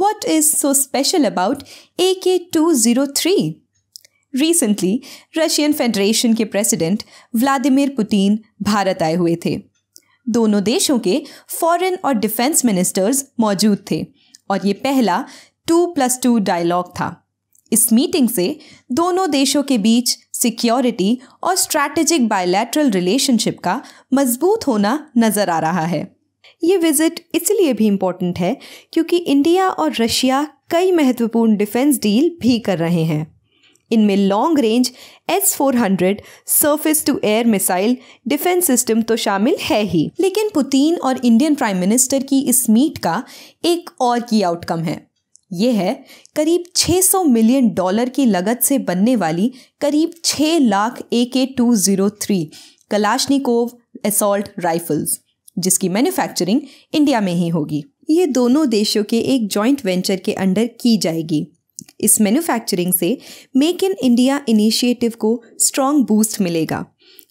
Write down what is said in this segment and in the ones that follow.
What is so special about AK-203? Recently Russian Federation के president Vladimir Putin Bharat आए हुए थे दोनों देशों के फॉरेन और डिफेंस मिनिस्टर्स मौजूद थे और ये पहला टू प्लस टू डायलॉग था इस मीटिंग से दोनों देशों के बीच सिक्योरिटी और स्ट्रैटेजिक बायलैटरल रिलेशनशिप का मजबूत होना नज़र आ रहा है ये विजिट इसलिए भी इम्पोर्टेंट है क्योंकि इंडिया और रशिया कई महत्वपूर्ण डिफेंस डील भी कर रहे हैं इनमें long range S four hundred surface to air missile defence system तो शामिल है ही लेकिन पुतिन और इंडियन प्राइम मिनिस्टर की इस मीट का एक और की आउटकम है ये है करीब 600 मिलियन डॉलर की लगत से बनने वाली करीब 6 lakh A K two zero three Kalashnikov assault rifles जिसकी मैन्युफैक्चरिंग इंडिया में ही होगी ये दोनों देशों के एक जॉइंट वेंचर के अंडर की जाएगी इस मैन्युफैक्चरिंग से मेक इन इंडिया इनिशिएटिव को स्ट्रॉन्ग बूस्ट मिलेगा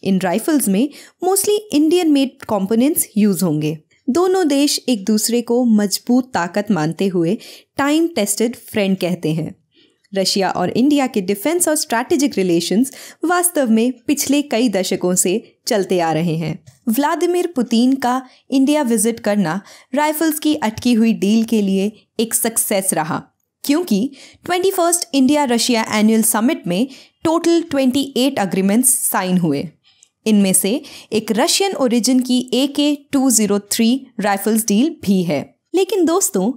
इन राइफल्स में mostly Indian made components use होंगे दोनों देश एक दूसरे को मजबूत ताकत मानते हुए टाइम टेस्टेड फ्रेंड कहते हैं रशिया और इंडिया के डिफेंस और स्ट्रैटेजिक रिलेशंस वास्तव में पिछले कई दशकों से चलते आ रहे हैं व्लादिमीर पुतिन का इंडिया विजिट करना राइफल्स की अटकी हुई डील के लिए एक सक्सेस रहा क्योंकि twenty first India Russia annual summit में total twenty eight agreements sign हुए इनमें से एक रशियन ओरिजिन की A K two zero three rifles deal भी है लेकिन दोस्तों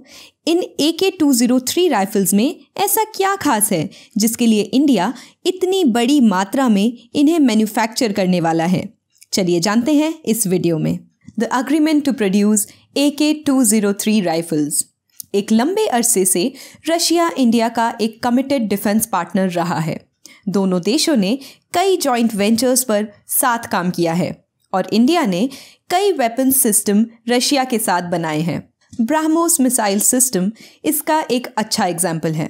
इन ए K two zero three rifles में ऐसा क्या खास है जिसके लिए इंडिया इतनी बड़ी मात्रा में इन्हें मैन्युफैक्चर करने वाला है चलिए जानते हैं इस वीडियो में the agreement to produce A K two zero three rifles एक लंबे अरसे से रशिया इंडिया का एक कमिटेड डिफेंस पार्टनर रहा है दोनों देशों ने कई जॉइंट वेंचर्स पर साथ काम किया है और इंडिया ने कई वेपन सिस्टम रशिया के साथ बनाए हैं ब्राह्मोस मिसाइल सिस्टम इसका एक अच्छा एग्जाम्पल है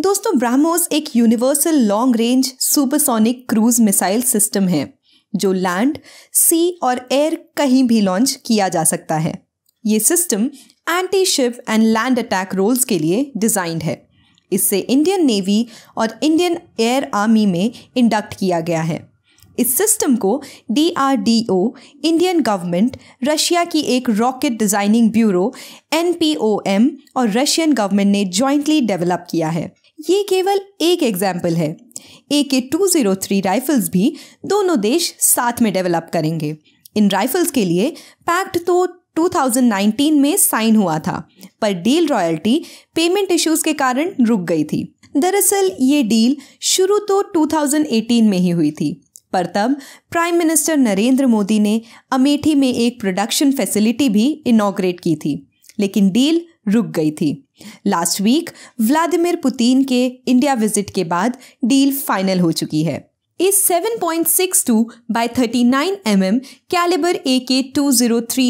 दोस्तों ब्राह्मोस एक universal long range supersonic cruise missile system है जो लैंड सी और एयर कहीं भी लॉन्च किया जा सकता है ये system anti ship and land attack roles के लिए डिज़ाइंड है इससे इंडियन नेवी और इंडियन एयर आर्मी में इंडक्ट किया गया है इस सिस्टम को डीआरडीओ इंडियन गवर्नमेंट रशिया की एक रॉकेट डिज़ाइनिंग ब्यूरो एनपीओएम और रशियन गवर्नमेंट ने जॉइंटली डेवलप किया है ये केवल एक एग्जाम्पल है A K two zero three rifles भी दोनों देश साथ में डेवलप करेंगे इन राइफल्स के लिए पैक्ट तो 2019 में साइन हुआ था पर डील रॉयल्टी पेमेंट इश्यूज के कारण रुक गई थी दरअसल ये डील शुरू तो 2018 में ही हुई थी पर तब प्राइम मिनिस्टर नरेंद्र मोदी ने अमेठी में एक प्रोडक्शन फैसिलिटी भी इनाग्रेट की थी लेकिन डील रुक गई थी लास्ट वीक व्लादिमिर पुतिन के इंडिया विजिट के बाद डील फाइनल हो चुकी है इस 7.62 by 39 M M calibre A K two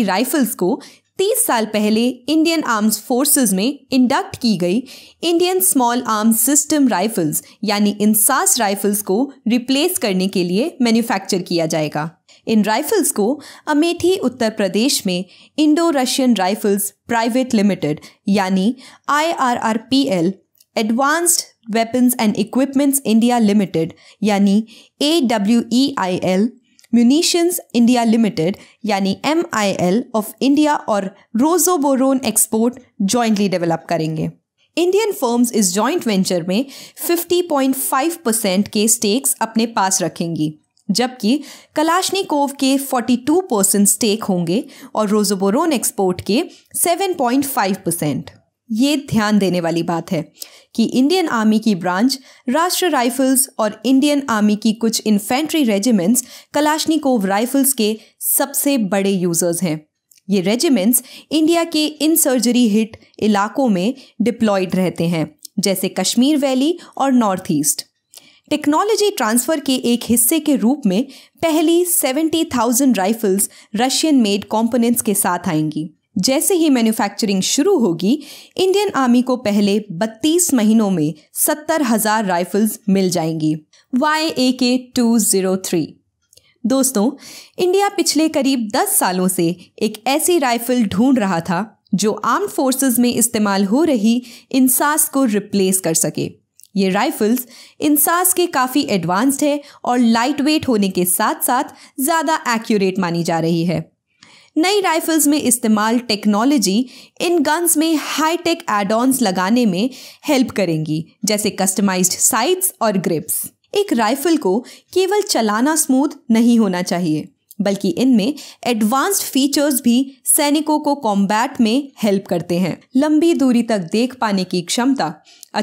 rifles को 30 साल पहले इंडियन आर्म्स फोर्सेस में इंडक्ट की गई Indian small arms system rifles यानी इंसास राइफल्स को रिप्लेस करने के लिए मैन्युफैक्चर किया जाएगा इन राइफल्स को अमेठी उत्तर प्रदेश में Indo Russian Rifles Private Limited यानी IRRPL Advanced Weapons and Equipments India Limited यानी A W E I L Munitions India Limited यानी M I L of India और रोजोबोरोन एक्सपोर्ट जॉइंटली डेवलप करेंगे Indian firms इस joint venture में 50.5 percent के stakes अपने पास रखेंगी जबकि कलाशनी कोव के 42 परसेंट स्टेक होंगे और रोजोबोरोन एक्सपोर्ट के 7.5 परसेंट ये ध्यान देने वाली बात है कि इंडियन आर्मी की ब्रांच राष्ट्र राइफल्स और इंडियन आर्मी की कुछ इन्फेंट्री रेजिमेंट्स कलाशनिकोव राइफल्स के सबसे बड़े यूजर्स हैं ये रेजिमेंट्स इंडिया के इन सर्जरी हिट इलाकों में डिप्लॉयड रहते हैं जैसे कश्मीर वैली और नॉर्थ ईस्ट टेक्नोलॉजी ट्रांसफ़र के एक हिस्से के रूप में पहली 70,000 राइफल्स रशियन मेड कंपोनेंट्स के साथ आएंगी जैसे ही मैन्युफैक्चरिंग शुरू होगी इंडियन आर्मी को पहले 32 महीनों में सत्तर हजार राइफल्स मिल जाएंगी why A K two zero three दोस्तों इंडिया पिछले करीब 10 सालों से एक ऐसी राइफल ढूंढ रहा था जो आर्म फोर्सेस में इस्तेमाल हो रही इंसास को रिप्लेस कर सके ये राइफल्स इंसास के काफ़ी एडवांस्ड है और लाइट वेट होने के साथ साथ ज़्यादा एक्यूरेट मानी जा रही है नई राइफल्स में इस्तेमाल टेक्नोलॉजी इन गन्स में हाईटेक एड ऑन्स लगाने में हेल्प करेंगी जैसे कस्टमाइज्ड साइट्स और ग्रिप्स एक राइफल को केवल चलाना स्मूथ नहीं होना चाहिए बल्कि इनमें एडवांस्ड फीचर्स भी सैनिकों को कॉम्बैट में हेल्प करते हैं लंबी दूरी तक देख पाने की क्षमता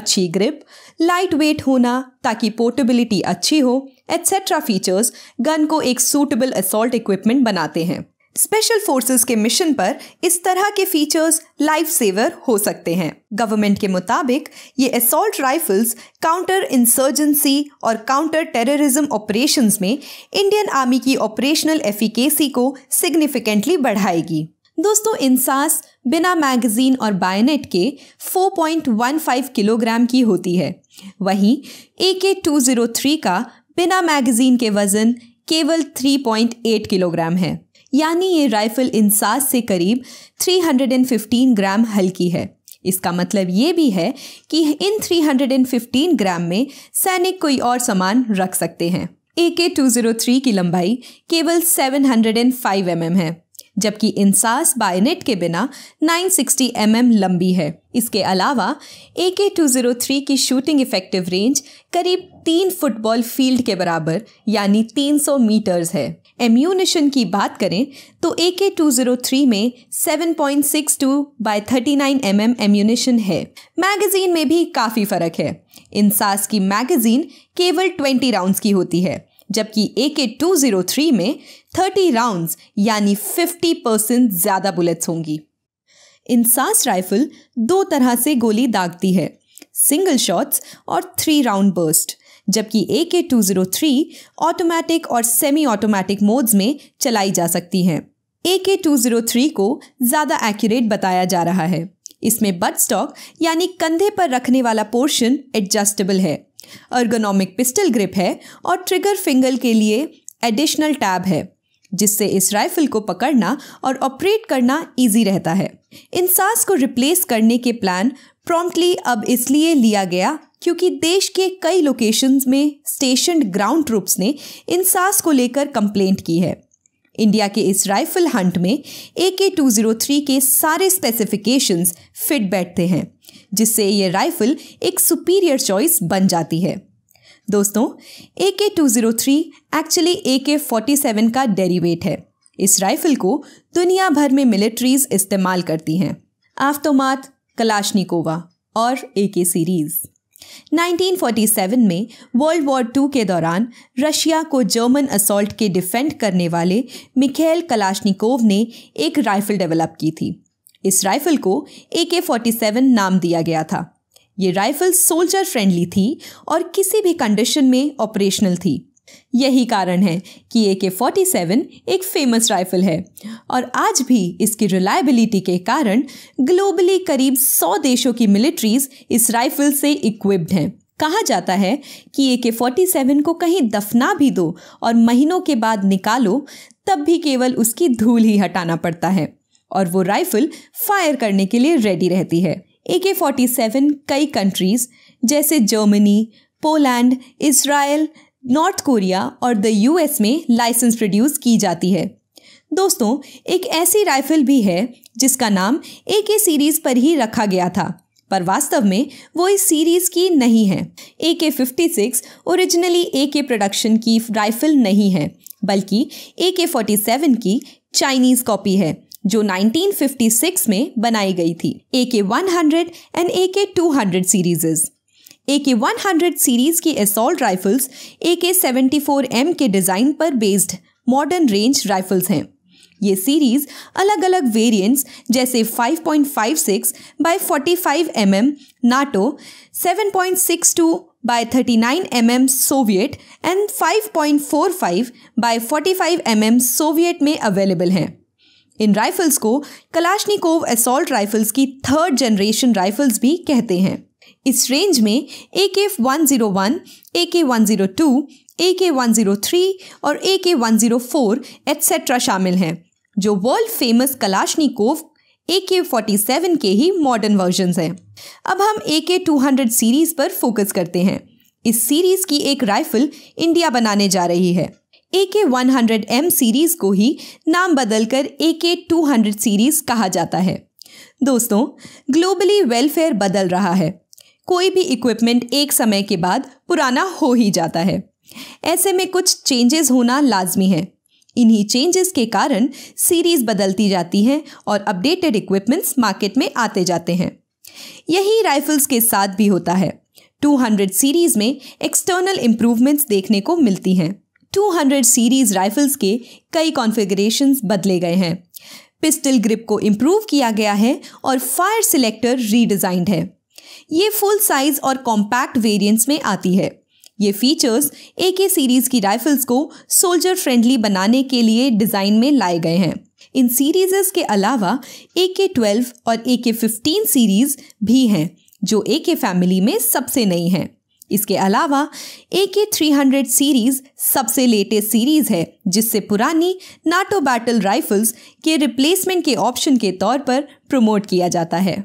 अच्छी ग्रिप लाइट वेट होना ताकि पोर्टेबिलिटी अच्छी हो एट्सेट्रा फीचर्स गन को एक सूटेबल असोल्ट इक्विपमेंट बनाते हैं स्पेशल फोर्सेस के मिशन पर इस तरह के फीचर्स लाइफ सेवर हो सकते हैं गवर्नमेंट के मुताबिक ये असॉल्ट राइफल्स काउंटर इंसर्जेंसी और काउंटर टेररिज्म ऑपरेशंस में इंडियन आर्मी की ऑपरेशनल एफिकेसी को सिग्निफिकेंटली बढ़ाएगी दोस्तों इंसास बिना मैगजीन और बायनेट के 4.15 किलोग्राम की होती है वहीं ए के टू का बिना मैगजीन के वज़न केवल 3.8 किलोग्राम है यानी ये राइफल इंसास से करीब 315 ग्राम हल्की है इसका मतलब ये भी है कि इन 315 ग्राम में सैनिक कोई और सामान रख सकते हैं ए के टू की लंबाई केवल 705 एम mm है जबकि इंसास बायनेट के बिना 960 mm लंबी है इसके अलावा ए के टू की शूटिंग इफेक्टिव रेंज करीब तीन फुटबॉल फील्ड के बराबर यानी 300 मीटर्स है एम्यूनिशन की बात करें तो ए oh के टू में 7.62 by thirty nine M ammunition है मैगजीन में भी काफ़ी फ़र्क है इंसास की मैगजीन केवल 20 राउंड्स की होती है जबकि A K two zero three में थर्टी राउंड्स यानी फिफ्टी परसेंट ज़्यादा बुलेट्स होंगी इंसास राइफल दो तरह से गोली दागती है सिंगल शॉट्स और थ्री राउंड बर्स्ट जबकि A K two zero three automatic और सेमी ऑटोमेटिक मोड्स में चलाई जा सकती हैं ए के टू जीरो थ्री को ज़्यादा एक्यूरेट बताया जा रहा है इसमें बट स्टॉक यानी कंधे पर रखने वाला पोर्शन एडजस्टेबल है अर्गोनॉमिक पिस्टल ग्रिप है और ट्रिगर फिंगर के लिए एडिशनल टैब है जिससे इस राइफल को पकड़ना और ऑपरेट करना इजी रहता है इन सास को रिप्लेस करने के प्लान प्रॉम्प्टली अब इसलिए लिया गया क्योंकि देश के कई लोकेशंस में स्टेशन ग्राउंड ट्रूप्स ने इन सास को लेकर कंप्लेंट की है इंडिया के इस राइफल हंट में ए के टू जीरो थ्री के सारे स्पेसिफिकेशंस फिट बैठते हैं जिससे ये राइफल एक सुपीरियर चॉइस बन जाती है दोस्तों A K two zero three actually A K forty seven का डेरीवेट है इस राइफल को दुनिया भर में मिलिट्रीज इस्तेमाल करती हैं आफ्तोमात कलाशनिकोवा और ए के सीरीज़ 1947 में वर्ल्ड वॉर टू के दौरान रशिया को जर्मन असॉल्ट के डिफेंड करने वाले मिखेल कलाशनिकोव ने एक राइफल डेवलप की थी इस राइफल को ए के फोर्टी सेवन नाम दिया गया था ये राइफल सोल्जर फ्रेंडली थी और किसी भी कंडीशन में ऑपरेशनल थी यही कारण है कि ए के फोर्टी सेवन एक फेमस राइफल है और आज भी इसकी रिलायबिलिटी के कारण ग्लोबली करीब सौ देशों की मिलिट्रीज इस राइफल से इक्विप्ड हैं कहा जाता है कि ए के फोर्टी सेवन को कहीं दफना भी दो और महीनों के बाद निकालो तब भी केवल उसकी धूल ही हटाना पड़ता है और वो राइफल फायर करने के लिए रेडी रहती है ए के फोर्टी सेवन कई कंट्रीज जैसे Germany Poland Israel North Korea और द यूएस में लाइसेंस प्रोड्यूस की जाती है दोस्तों एक ऐसी राइफल भी है जिसका नाम ए के सीरीज पर ही रखा गया था पर वास्तव में वो इस सीरीज की नहीं है ए के फिफ्टी सिक्स ओरिजिनली ए के प्रोडक्शन की राइफल नहीं है बल्कि ए के फोर्टी सेवन की चाइनीज कॉपी है जो 1956 में बनाई गई थी ए K one hundred and A K two hundred series A K one hundred series की assault rifles A K seventy four M के डिज़ाइन पर बेस्ड मॉडर्न रेंज राइफल्स हैं ये सीरीज़ अलग अलग वेरिएंट्स जैसे 5.56 point by M M NATO seven point six thirty nine M M Soviet and 5.45 five M M Soviet में available हैं इन राइफल्स को कलाशनिकोव असोल्ट राइफल्स की थर्ड जनरेशन राइफल्स भी कहते हैं इस रेंज में ए के वन ज़ीरो वन ए के वन ज़ीरो टू ए के वन ज़ीरो थ्री और ए K one zero four etcetera शामिल हैं जो world famous Kalashnikov A K forty seven के ही मॉडर्न वर्जन हैं अब हम A K two hundred series पर focus करते हैं इस सीरीज़ की एक राइफल इंडिया बनाने जा रही है A K one hundred M series को ही नाम बदलकर ए के टू हंड्रेड सीरीज़ कहा जाता है दोस्तों ग्लोबली वेलफेयर बदल रहा है कोई भी इक्विपमेंट एक समय के बाद पुराना हो ही जाता है ऐसे में कुछ चेंजेस होना लाजमी है इन्हीं चेंजेस के कारण सीरीज बदलती जाती है और अपडेटेड इक्विपमेंट्स मार्केट में आते जाते हैं यही राइफल्स के साथ भी होता है 200 सीरीज में एक्सटर्नल इम्प्रूवमेंट्स देखने को मिलती हैं 200 सीरीज राइफल्स के कई कॉन्फ़िगरेशन बदले गए हैं पिस्टल ग्रिप को इम्प्रूव किया गया है और फायर सिलेक्टर रीडिज़ाइंड है ये फुल साइज और कॉम्पैक्ट वेरियंट्स में आती है ये फीचर्स ए के सीरीज़ की राइफल्स को सोल्जर फ्रेंडली बनाने के लिए डिज़ाइन में लाए गए हैं इन सीरीज़ के अलावा ए के ट्वेल्व और ए के फिफ्टीन सीरीज़ भी हैं जो ए के फैमिली में सबसे नई हैं इसके अलावा A K three hundred series सबसे लेटेस्ट सीरीज़ है जिससे पुरानी नाटो बैटल राइफल्स के रिप्लेसमेंट के ऑप्शन के तौर पर प्रमोट किया जाता है